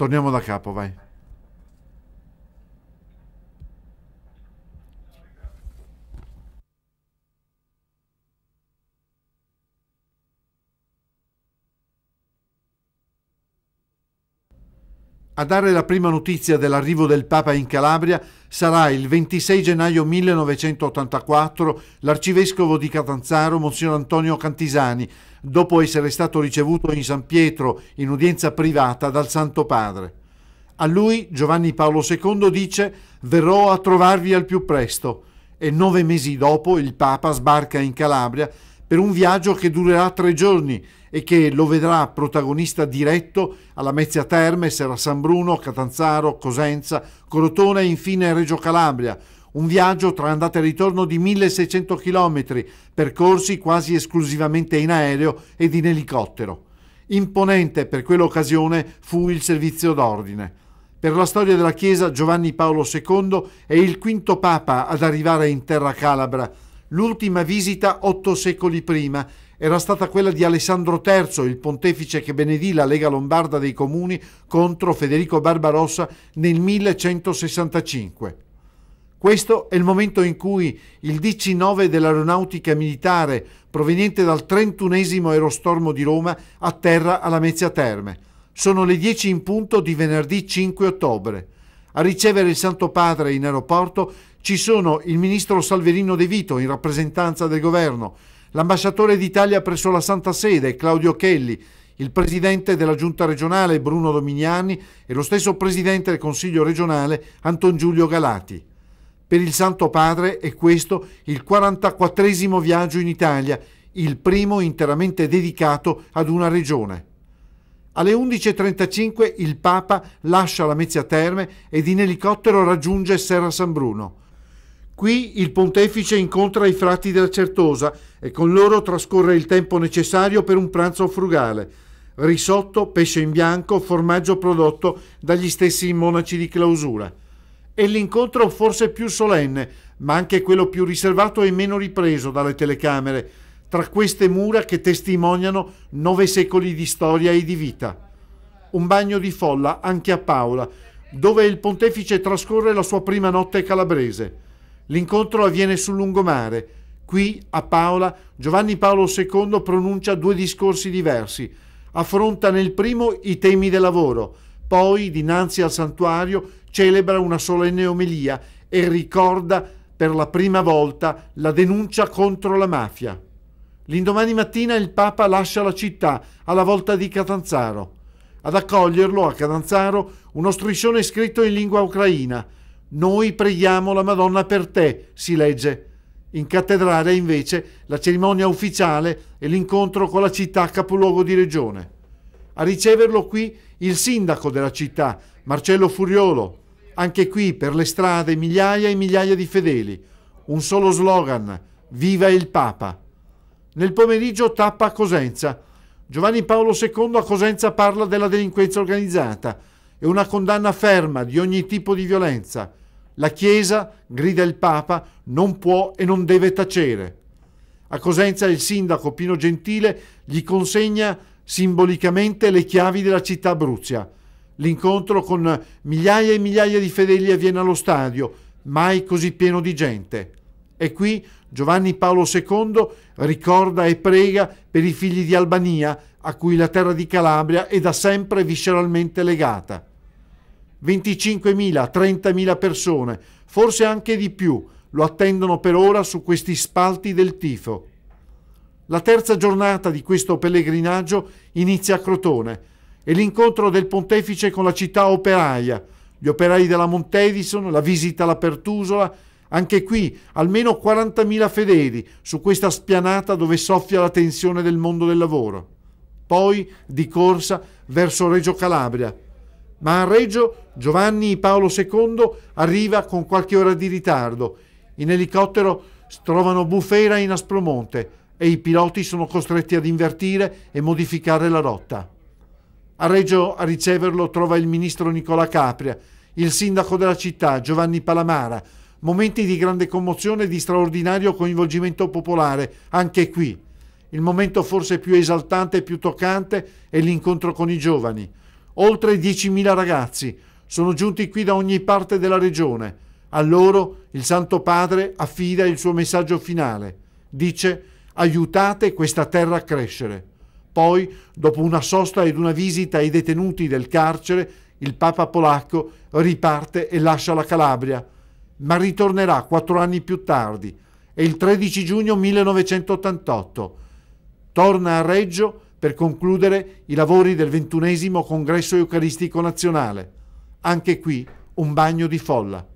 Torniamo da capo, vai. A dare la prima notizia dell'arrivo del Papa in Calabria sarà il 26 gennaio 1984 l'arcivescovo di Catanzaro, Monsignor Antonio Cantisani, dopo essere stato ricevuto in San Pietro in udienza privata dal Santo Padre. A lui Giovanni Paolo II dice verrò a trovarvi al più presto e nove mesi dopo il Papa sbarca in Calabria per un viaggio che durerà tre giorni e che lo vedrà protagonista diretto alla Mezzia Terme, Serra San Bruno, Catanzaro, Cosenza, Crotone e infine Reggio Calabria. Un viaggio tra andata e ritorno di 1600 km, percorsi quasi esclusivamente in aereo ed in elicottero. Imponente per quell'occasione fu il servizio d'ordine. Per la storia della Chiesa Giovanni Paolo II è il quinto papa ad arrivare in terra calabra L'ultima visita otto secoli prima era stata quella di Alessandro III, il pontefice che benedì la Lega Lombarda dei Comuni contro Federico Barbarossa nel 1165. Questo è il momento in cui il DC-9 dell'aeronautica militare, proveniente dal 31 Aerostormo di Roma, atterra alla Mezzia Terme. Sono le 10 in punto di venerdì 5 ottobre. A ricevere il Santo Padre in aeroporto ci sono il ministro Salverino De Vito in rappresentanza del governo, l'ambasciatore d'Italia presso la Santa Sede Claudio Kelly, il presidente della giunta regionale Bruno Dominiani e lo stesso presidente del Consiglio regionale Anton Giulio Galati. Per il Santo Padre è questo il 44 viaggio in Italia, il primo interamente dedicato ad una regione. Alle 11.35 il Papa lascia la Mezia Terme ed in elicottero raggiunge Serra San Bruno. Qui il pontefice incontra i frati della Certosa e con loro trascorre il tempo necessario per un pranzo frugale. Risotto, pesce in bianco, formaggio prodotto dagli stessi monaci di clausura. E l'incontro forse più solenne, ma anche quello più riservato e meno ripreso dalle telecamere, tra queste mura che testimoniano nove secoli di storia e di vita. Un bagno di folla anche a Paola, dove il pontefice trascorre la sua prima notte calabrese L'incontro avviene sul lungomare. Qui, a Paola, Giovanni Paolo II pronuncia due discorsi diversi. Affronta nel primo i temi del lavoro, poi, dinanzi al santuario, celebra una solenne omelia e ricorda per la prima volta la denuncia contro la mafia. L'indomani mattina il Papa lascia la città alla volta di Catanzaro. Ad accoglierlo a Catanzaro uno striscione scritto in lingua ucraina noi preghiamo la Madonna per te, si legge. In cattedrale invece la cerimonia ufficiale e l'incontro con la città capoluogo di regione. A riceverlo qui il sindaco della città, Marcello Furiolo. Anche qui per le strade migliaia e migliaia di fedeli. Un solo slogan, Viva il Papa. Nel pomeriggio tappa a Cosenza. Giovanni Paolo II a Cosenza parla della delinquenza organizzata e una condanna ferma di ogni tipo di violenza la Chiesa, grida il Papa, non può e non deve tacere. A Cosenza il sindaco Pino Gentile gli consegna simbolicamente le chiavi della città abruzia. L'incontro con migliaia e migliaia di fedeli avviene allo stadio, mai così pieno di gente. E qui Giovanni Paolo II ricorda e prega per i figli di Albania, a cui la terra di Calabria è da sempre visceralmente legata. 25.000, 30.000 persone, forse anche di più, lo attendono per ora su questi spalti del tifo. La terza giornata di questo pellegrinaggio inizia a Crotone e l'incontro del pontefice con la città operaia, gli operai della Montedison, la visita alla Pertusola, anche qui almeno 40.000 fedeli su questa spianata dove soffia la tensione del mondo del lavoro. Poi di corsa verso Reggio Calabria, ma a Reggio Giovanni Paolo II arriva con qualche ora di ritardo. In elicottero trovano bufera in Aspromonte e i piloti sono costretti ad invertire e modificare la rotta. A Reggio a riceverlo trova il ministro Nicola Capria, il sindaco della città Giovanni Palamara. Momenti di grande commozione e di straordinario coinvolgimento popolare, anche qui. Il momento forse più esaltante e più toccante è l'incontro con i giovani. Oltre 10.000 ragazzi sono giunti qui da ogni parte della regione. A loro il Santo Padre affida il suo messaggio finale. Dice aiutate questa terra a crescere. Poi, dopo una sosta ed una visita ai detenuti del carcere, il Papa polacco riparte e lascia la Calabria, ma ritornerà quattro anni più tardi, e il 13 giugno 1988 torna a Reggio per concludere i lavori del ventunesimo congresso eucaristico nazionale. Anche qui un bagno di folla.